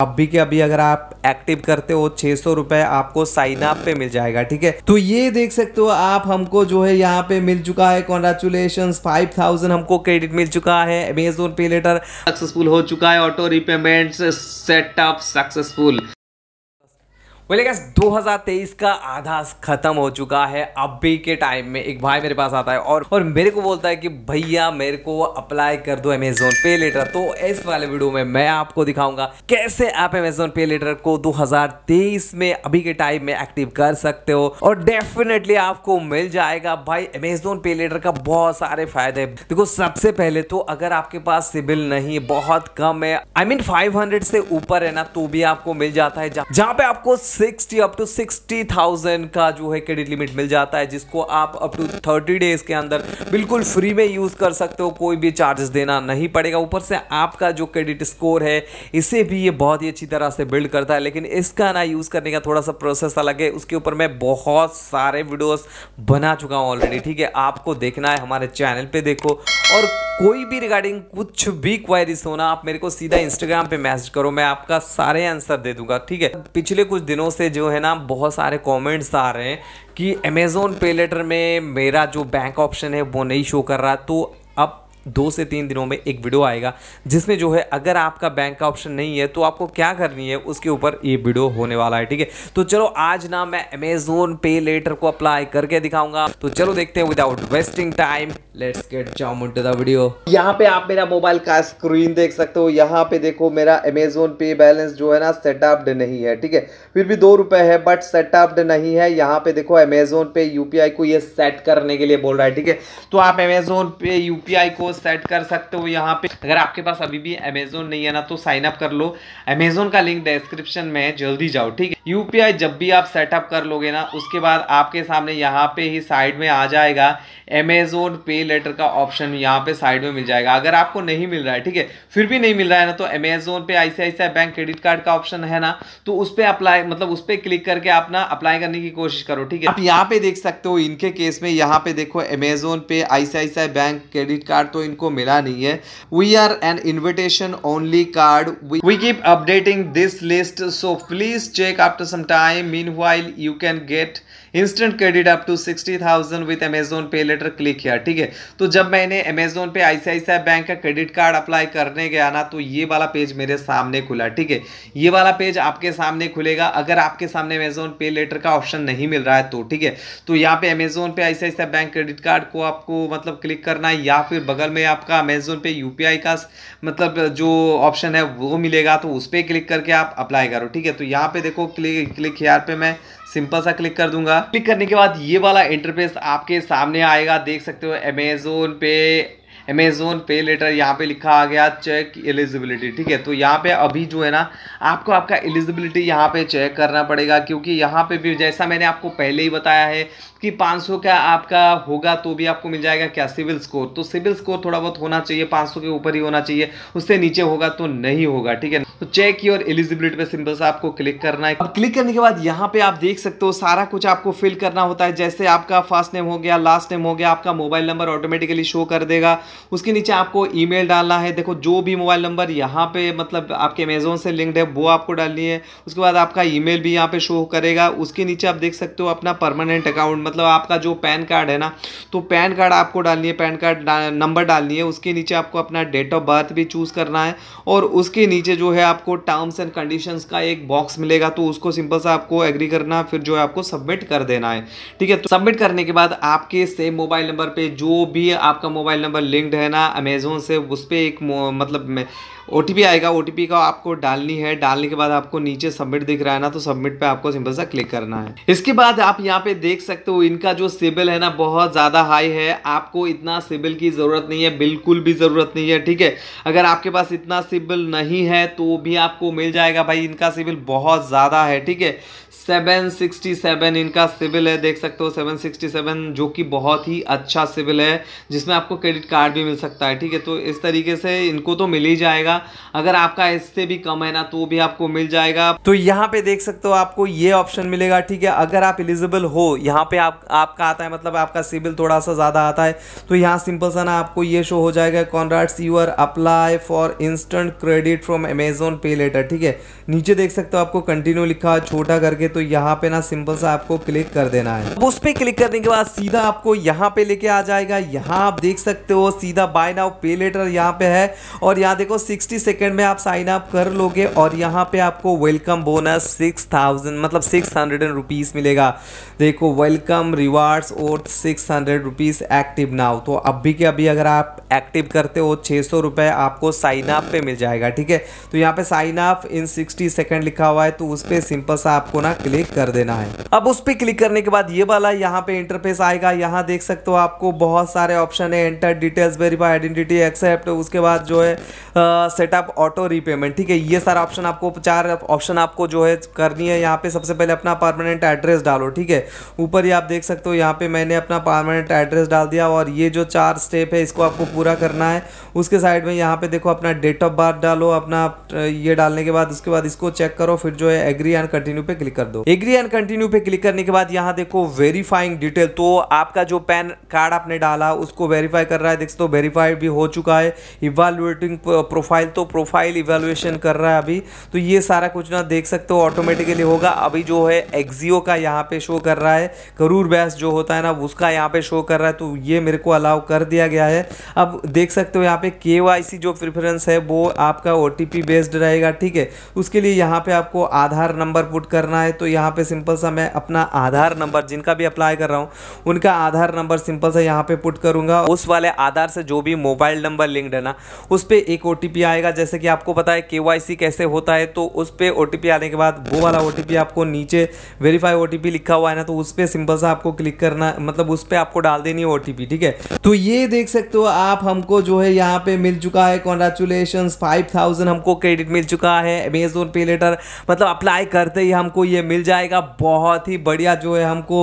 अभी के अभी अगर आप एक्टिव करते हो छह सौ रुपए आपको साइन अप पे मिल जाएगा ठीक है तो ये देख सकते हो आप हमको जो है यहाँ पे मिल चुका है कॉन्ग्रेचुलेशन फाइव थाउजेंड हमको क्रेडिट मिल चुका है अमेजोन पे लेटर सक्सेसफुल हो चुका है ऑटो रिपेमेंट सेटअप सक्सेसफुल बोले गैस 2023 का आधा खत्म हो चुका है अभी के टाइम में एक भाई मेरे पास आता है और और मेरे को बोलता है कि भैया मेरे को अप्लाई कर दो अमेजोन पे लेटर तो इस वाले वीडियो में मैं आपको दिखाऊंगा कैसे आप अमेजोन पे लेटर को 2023 में अभी के टाइम में एक्टिव कर सकते हो और डेफिनेटली आपको मिल जाएगा भाई अमेजोन पे लेटर का बहुत सारे फायदे देखो सबसे पहले तो अगर आपके पास सिबिल नहीं बहुत कम है आई मीन फाइव से ऊपर है ना तो भी आपको मिल जाता है जहां पे आपको sixty up to sixty thousand का जो है क्रेडिट लिमिट मिल जाता है जिसको आप अप टू थर्टी डेज के अंदर बिल्कुल फ्री में यूज़ कर सकते हो कोई भी चार्जेस देना नहीं पड़ेगा ऊपर से आपका जो क्रेडिट स्कोर है इसे भी ये बहुत ही अच्छी तरह से बिल्ड करता है लेकिन इसका ना यूज़ करने का थोड़ा सा प्रोसेस अलग है उसके ऊपर मैं बहुत सारे वीडियोस बना चुका हूँ ऑलरेडी ठीक है आपको देखना है हमारे चैनल पे देखो और कोई भी रिगार्डिंग कुछ भी क्वायरीज होना आप मेरे को सीधा इंस्टाग्राम पे मैसेज करो मैं आपका सारे आंसर दे दूंगा ठीक है पिछले कुछ दिनों दिनों से जो है ना बहुत सारे कमेंट्स आ रहे हैं कि अमेज़ोन पे लेटर में मेरा जो बैंक ऑप्शन है वो नहीं शो कर रहा तो अब दो से तीन दिनों में एक वीडियो आएगा जिसमें जो है अगर आपका बैंक का ऑप्शन नहीं है तो आपको क्या करनी है उसके ऊपर ये वीडियो होने वाला है ठीक है तो चलो आज ना मैं अमेजोन पे लेटर को अप्लाई करके दिखाऊंगा तो चलो देखते हैं without wasting time let's get jam to the video यहाँ पे आप मेरा मोबाइल का स्क्रीन देख सकते हो यहाँ पे देखो मेरा अमेजोन पे बैलेंस जो है ना सेटअप्ड नहीं है ठीक है फिर भी दो रुपए है बट सेटअप्ड नहीं है यहाँ पे देखो अमेजोन पे यूपीआई को ये सेट करने के लिए बोल रहा है ठीक है तो आप अमेजोन पे यूपीआई को सेट कर सकते हो यहाँ पे अगर आपके पास अभी भी अमेजोन नहीं है ना तो साइन अप कर लो अमेजोन का लिंक डिस्क्रिप्शन में है जल्दी जाओ ठीक है यूपीआई जब भी आप सेटअप कर लोगे ना उसके बाद आपके सामने यहाँ पे ही साइड में आ जाएगा अमेजोन पे लेटर का ऑप्शन यहाँ पे साइड में मिल जाएगा अगर आपको नहीं मिल रहा है ठीक है फिर भी नहीं मिल रहा है ना तो Amazon pay ICICI bank credit card का ऑप्शन है ना तो उस पर अप्लाई मतलब उस पर क्लिक करके आप ना अप्लाई करने की कोशिश करो ठीक है आप यहाँ पे देख सकते हो इनके केस में यहाँ पे देखो Amazon pay ICICI bank credit card तो इनको मिला नहीं है we are an invitation only card we keep updating this list so please check after some time meanwhile you can get instant credit up to sixty thousand with Amazon pay later click किया ठीक है तो जब मैंने Amazon pay ICICI bank का credit card apply करने गया ना तो ये वाला पेज मेरे सामने खुला ठीक है ये वाला पेज आपके सामने खुलेगा अगर आपके सामने अमेजोन पे लेटर का ऑप्शन नहीं मिल रहा है तो ठीक है तो यहाँ पे Amazon pay ICICI bank credit card को आपको मतलब क्लिक करना है या फिर बगल में आपका अमेजोन पे यूपीआई का मतलब जो ऑप्शन है वो मिलेगा तो उस पर क्लिक करके आप अप्लाई करो ठीक है तो यहाँ पे देखो क्लिक क्लिक यार पे मैं सिंपल सा क्लिक कर दूंगा आप क्लिक करने के बाद ये वाला इंटरफेस आपके सामने आएगा देख सकते हो अमेजोन पे अमेजोन पे लेटर यहाँ पे लिखा आ गया चेक एलिजिबिलिटी ठीक है तो यहाँ पे अभी जो है ना आपको आपका एलिजिबिलिटी यहाँ पे चेक करना पड़ेगा क्योंकि यहाँ पे भी जैसा मैंने आपको पहले ही बताया है कि 500 का आपका होगा तो भी आपको मिल जाएगा क्या सिविल स्कोर तो सिविल स्कोर थोड़ा बहुत होना चाहिए पाँच के ऊपर ही होना चाहिए उससे नीचे होगा तो नहीं होगा ठीक है तो चेक योर एलिजिबिलिटी पर सिंपल सा आपको क्लिक करना है अब क्लिक करने के बाद यहाँ पे आप देख सकते हो सारा कुछ आपको फिल करना होता है जैसे आपका फर्स्ट नेम हो गया लास्ट नेम हो गया आपका मोबाइल नंबर ऑटोमेटिकली शो कर देगा उसके नीचे आपको ईमेल डालना है देखो जो भी मोबाइल नंबर यहाँ पे मतलब आपके अमेजोन से लिंक्ड है वो आपको डालनी है उसके बाद आपका ईमेल भी यहाँ पे शो करेगा उसके नीचे आप देख सकते हो अपना परमानेंट अकाउंट मतलब आपका जो पैन कार्ड है ना तो पैन कार्ड आपको डालनी है पैन कार्ड नंबर डालनी है उसके नीचे आपको अपना डेट ऑफ बर्थ भी चूज़ करना है और उसके नीचे जो है आपको टर्म्स एंड कंडीशन का एक बॉक्स मिलेगा तो उसको सिंपल सा आपको एग्री करना फिर जो है आपको सबमिट कर देना है ठीक है तो सबमिट करने के बाद आपके सेम मोबाइल नंबर पर जो भी आपका मोबाइल नंबर लिंक लिंक्ड है ना अमेज़ोन से उस पर एक मतलब ओ आएगा ओ का आपको डालनी है डालने के बाद आपको नीचे सबमिट दिख रहा है ना तो सबमिट पे आपको सिंपल सा क्लिक करना है इसके बाद आप यहाँ पे देख सकते हो इनका जो सिबिल है ना बहुत ज़्यादा हाई है आपको इतना सिबिल की ज़रूरत नहीं है बिल्कुल भी ज़रूरत नहीं है ठीक है अगर आपके पास इतना सिबिल नहीं है तो भी आपको मिल जाएगा भाई इनका सिबिल बहुत ज़्यादा है ठीक है सेवन इनका सिबिल है देख सकते हो सेवन जो कि बहुत ही अच्छा सिबिल है जिसमें आपको क्रेडिट कार्ड भी मिल सकता है ठीक है तो इस तरीके से इनको तो मिल ही जाएगा जाएगा अगर आपका इससे भी कम है ना तो भी आपको मिल जाएगा तो यहाँ पे देख सकते हो आपको ये ऑप्शन मिलेगा ठीक है अगर आप एलिजिबल हो यहाँ पे आप आपका आता है मतलब आपका सिविल थोड़ा सा ज़्यादा आता है तो यहाँ सिंपल सा ना आपको ये शो हो जाएगा congrats your apply for instant credit from Amazon pay later ठीक है नीचे देख सकते हो आपको कंटिन्यू लिखा छोटा करके तो यहाँ पे ना सिंपल सा आपको क्लिक कर देना है उस पर क्लिक करने के बाद सीधा आपको यहाँ पे लेके आ जाएगा यहाँ आप देख सकते हो सीधा बाय नाउ पे लेटर यहाँ पे है और यहाँ देखो सिक्स सिक्सटी सेकेंड में आप साइन अप कर लोगे और यहाँ पे आपको वेलकम बोनस सिक्स थाउजेंड मतलब सिक्स हंड्रेड रुपीज़ मिलेगा देखो वेलकम रिवार्ड्स और six hundred rupees active now तो अभी के अभी अगर आप एक्टिव करते हो छः सौ रुपये आपको साइन अप पे मिल जाएगा ठीक है तो यहाँ पे sign up in sixty second लिखा हुआ है तो उस पर सिंपल सा आपको ना क्लिक कर देना है अब उस पर क्लिक करने के बाद ये वाला यहाँ पे इंटरफेस आएगा यहाँ देख सकते हो आपको बहुत सारे ऑप्शन है enter details verify identity accept उसके बाद जो है सेटअप ऑटो रीपेमेंट ठीक है ये सारा ऑप्शन आपको चार ऑप्शन आपको जो है करनी है यहाँ पे सबसे पहले अपना परमानेंट एड्रेस डालो ठीक है ऊपर ही आप देख सकते हो यहाँ पे मैंने अपना परमानेंट एड्रेस डाल दिया और ये जो चार स्टेप है इसको आपको पूरा करना है उसके साइड में यहाँ पे देखो अपना डेट ऑफ बर्थ डालो अपना ये डालने के बाद उसके बाद इसको चेक करो फिर जो है एग्री एंड कंटिन्यू पे क्लिक कर दो एग्री एंड कंटिन्यू पे क्लिक करने के बाद यहाँ देखो वेरीफाइंग डिटेल तो आपका जो पैन कार्ड आपने डाला उसको वेरीफाई कर रहा है देख सकते हो वेरीफाइड भी हो चुका है इवालुएटिंग प्रोफाइल प्रोफाइल तो प्रोफाइल इवेल्युएशन कर रहा है अभी तो ये सारा कुछ ना देख सकते हो ऑटोमेटिकली होगा अभी जो है एक्जियो का यहाँ पे शो कर रहा है करूर बैस जो होता है ना उसका यहाँ पे शो कर रहा है तो ये मेरे को अलाउ कर दिया गया है अब देख सकते हो यहाँ पे के जो प्रिफरेंस है वो आपका ओ बेस्ड रहेगा ठीक है उसके लिए यहाँ पे आपको आधार नंबर पुट करना है तो यहाँ पे सिंपल सा मैं अपना आधार नंबर जिनका भी अप्लाई कर रहा हूँ उनका आधार नंबर सिंपल सा यहाँ पे पुट करूँगा उस वाले आधार से जो भी मोबाइल नंबर लिंक्ड है ना उस पर एक ओ आएगा जैसे कि आपको पता है के कैसे होता है तो उस पर ओ आने के बाद वो वाला ओ आपको नीचे वेरीफाई ओ लिखा हुआ है ना तो उस पर सिंपल सा आपको क्लिक करना मतलब उस पर आपको डाल देनी है ओ ठीक है तो ये देख सकते हो आप हमको जो है यहाँ पे मिल चुका है कॉन्ग्रेचुलेशन फाइव हमको क्रेडिट मिल चुका है अमेजोन पे लेटर मतलब अप्लाई करते ही हमको ये मिल जाएगा बहुत ही बढ़िया जो है हमको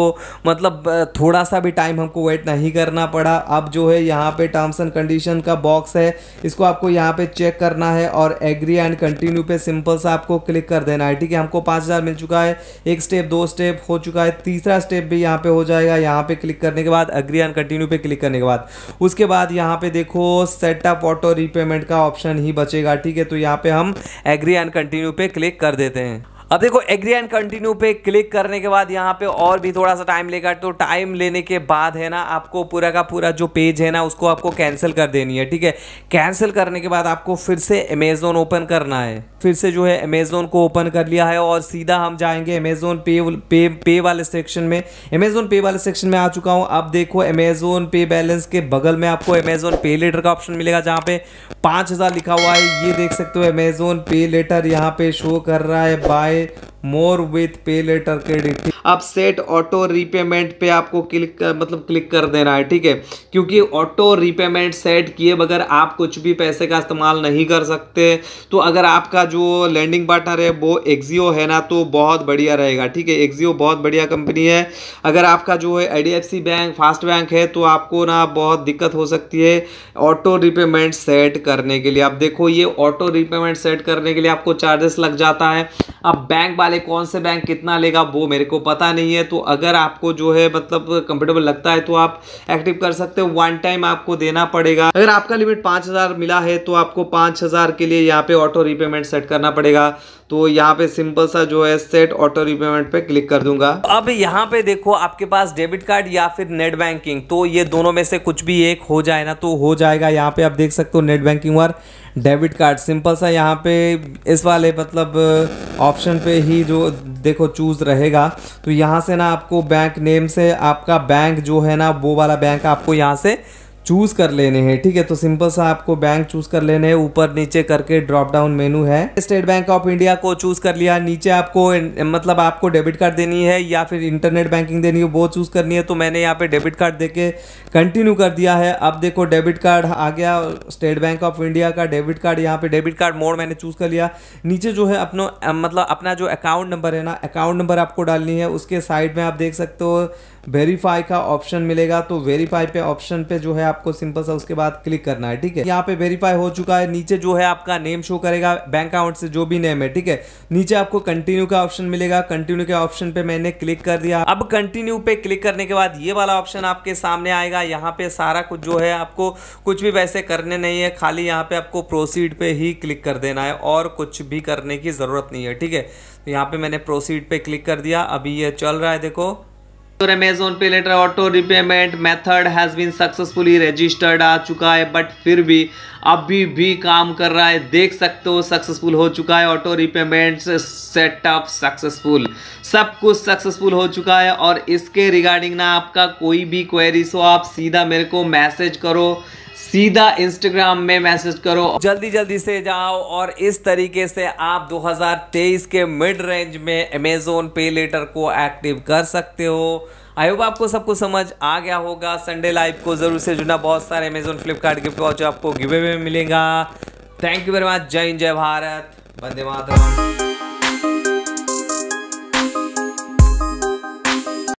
मतलब थोड़ा सा भी टाइम हमको वेट नहीं करना पड़ा अब जो है यहाँ पे टर्म्स एंड कंडीशन का बॉक्स है इसको आपको यहाँ पे चेक करना है और एग्री एंड कंटिन्यू पे सिंपल सा आपको क्लिक कर देना है ठीक है हमको पाँच हज़ार मिल चुका है एक स्टेप दो स्टेप हो चुका है तीसरा स्टेप भी यहाँ पे हो जाएगा यहाँ पे क्लिक करने के बाद एग्री एंड कंटिन्यू पे क्लिक करने के बाद उसके बाद यहाँ पे देखो सेटअप ऑटो रीपेमेंट का ऑप्शन ही बचेगा ठीक है तो यहाँ पर हम एग्री एंड कंटिन्यू पे क्लिक कर देते हैं अब देखो एग्री एंड कंटिन्यू पे क्लिक करने के बाद यहाँ पे और भी थोड़ा सा टाइम लेगा तो टाइम लेने के बाद है ना आपको पूरा का पूरा जो पेज है ना उसको आपको कैंसिल कर देनी है ठीक है कैंसिल करने के बाद आपको फिर से अमेजोन ओपन करना है फिर से जो है अमेजोन को ओपन कर लिया है और सीधा हम जाएंगे अमेजोन पे पे पे वाले सेक्शन में अमेजोन पे वाले सेक्शन में आ चुका हूँ अब देखो अमेजोन पे बैलेंस के बगल में आपको अमेजोन पे लेटर का ऑप्शन मिलेगा जहाँ पे पाँच लिखा हुआ है ये देख सकते हो अमेजोन पे लेटर यहाँ पे शो कर रहा है buy fare more with pay later credit अब सेट ऑटो रीपेमेंट पे आपको क्लिक कर, मतलब क्लिक कर देना है ठीक है क्योंकि ऑटो रीपेमेंट सेट किए बगैर आप कुछ भी पैसे का इस्तेमाल नहीं कर सकते तो अगर आपका जो लैंडिंग पार्टनर है वो एक्जियो है ना तो बहुत बढ़िया रहेगा ठीक है एक्जियो बहुत बढ़िया कंपनी है अगर आपका जो है आई बैंक फास्ट बैंक है तो आपको ना बहुत दिक्कत हो सकती है ऑटो रीपेमेंट सेट करने के लिए आप देखो ये ऑटो रीपेमेंट सेट करने के लिए आपको चार्जेस लग जाता है अब बैंक वाले वाले कौन से बैंक कितना लेगा वो मेरे को पता नहीं है तो अगर आपको जो है मतलब कंफर्टेबल लगता है तो आप एक्टिव कर सकते हो वन टाइम आपको देना पड़ेगा अगर आपका लिमिट पाँच मिला है तो आपको पाँच के लिए यहाँ पे ऑटो रीपेमेंट सेट करना पड़ेगा तो यहाँ पे सिंपल सा जो है सेट ऑटो रिपेमेंट पे क्लिक कर दूंगा अब यहाँ पे देखो आपके पास डेबिट कार्ड या फिर नेट बैंकिंग तो ये दोनों में से कुछ भी एक हो जाए ना तो हो जाएगा यहाँ पे आप देख सकते हो नेट बैंकिंग और डेबिट कार्ड सिंपल सा यहाँ पे इस वाले मतलब ऑप्शन पे ही जो देखो चूज़ रहेगा तो यहाँ से ना आपको बैंक नेम से आपका बैंक जो है ना वो वाला बैंक आपको यहाँ से चूज़ कर लेने हैं ठीक है तो सिंपल सा आपको बैंक चूज़ कर लेने हैं ऊपर नीचे करके ड्रॉप डाउन मेनू है स्टेट बैंक ऑफ इंडिया को चूज़ कर लिया नीचे आपको मतलब आपको डेबिट कार्ड देनी है या फिर इंटरनेट बैंकिंग देनी है वो चूज़ करनी है तो मैंने यहाँ पे डेबिट कार्ड दे के कंटिन्यू कर दिया है अब देखो डेबिट कार्ड आ गया स्टेट बैंक ऑफ इंडिया का डेबिट कार्ड यहाँ पे डेबिट कार्ड मोड मैंने चूज़ कर लिया नीचे जो है अपना मतलब अपना जो अकाउंट नंबर है ना अकाउंट नंबर आपको डालनी है उसके साइड में आप देख सकते हो वेरीफाई का ऑप्शन मिलेगा तो वेरीफाई पे ऑप्शन पे जो है आपको सिंपल सा उसके बाद क्लिक करना है ठीक है यहाँ पे वेरीफाई हो चुका है नीचे जो है आपका नेम शो करेगा बैंक अकाउंट से जो भी नेम है ठीक है नीचे आपको कंटिन्यू का ऑप्शन मिलेगा कंटिन्यू के ऑप्शन पे मैंने क्लिक कर दिया अब कंटिन्यू पे क्लिक करने के बाद ये वाला ऑप्शन आपके सामने आएगा यहाँ पे सारा कुछ जो है आपको कुछ भी वैसे करने नहीं है खाली यहाँ पे आपको प्रोसीड पे ही क्लिक कर देना है और कुछ भी करने की ज़रूरत नहीं है ठीक है तो यहाँ पे मैंने प्रोसीड पे क्लिक कर दिया अभी ये चल रहा है देखो तो Amazon pay later auto repayment method has been successfully registered आ चुका है बट फिर भी अभी भी काम कर रहा है देख सकते हो सक्सेसफुल हो चुका है ऑटो रिपेमेंट सेटअप सक्सेसफुल सब कुछ सक्सेसफुल हो चुका है और इसके रिगार्डिंग ना आपका कोई भी क्वेरीज हो आप सीधा मेरे को मैसेज करो सीधा इंस्टाग्राम में मैसेज करो जल्दी जल्दी से जाओ और इस तरीके से आप 2023 के मिड रेंज में अमेजोन पे लेटर को एक्टिव कर सकते हो आई होप आपको सब कुछ समझ आ गया होगा संडे लाइव को जरूर से जुड़ना बहुत सारे अमेजोन फ्लिपकार्ट गिफ्ट वॉच आपको गिवे में मिलेगा थैंक यू वेरी मच जय हिंद जय भारत वंदे मातरम